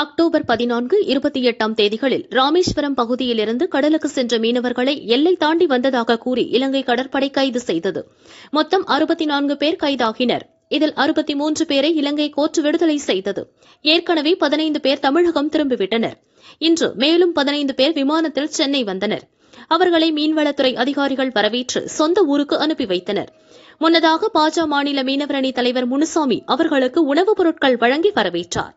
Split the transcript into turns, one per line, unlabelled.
October பதினான்கு இருபத்தி எட்டாம் தேதிகளில் ராமேஸ்வரம் பகுதியிலிருந்து கடலுக்கு சென்ற மீனவர்களை எல்லை தாண்டி வந்ததாக கூறி இலங்கை கடற்படை கைது செய்தது மொத்தம் அறுபத்தி நான்கு பேர் கைதாகினர் இதில் அறுபத்தி மூன்று பேரை இலங்கை கோர்ட் விடுதலை செய்தது ஏற்கனவே பதினைந்து பேர் தமிழகம் திரும்பிவிட்டனர் இன்று மேலும் பதினைந்து பேர் விமானத்தில் சென்னை வந்தனர் அவர்களை மீன்வளத்துறை அதிகாரிகள் வரவேற்று சொந்த ஊருக்கு அனுப்பி வைத்தனர் முன்னதாக பாஜ மாநில மீனவரணி தலைவர் முனுசாமி அவர்களுக்கு உணவுப் பொருட்கள் வழங்கி வரவேற்றார்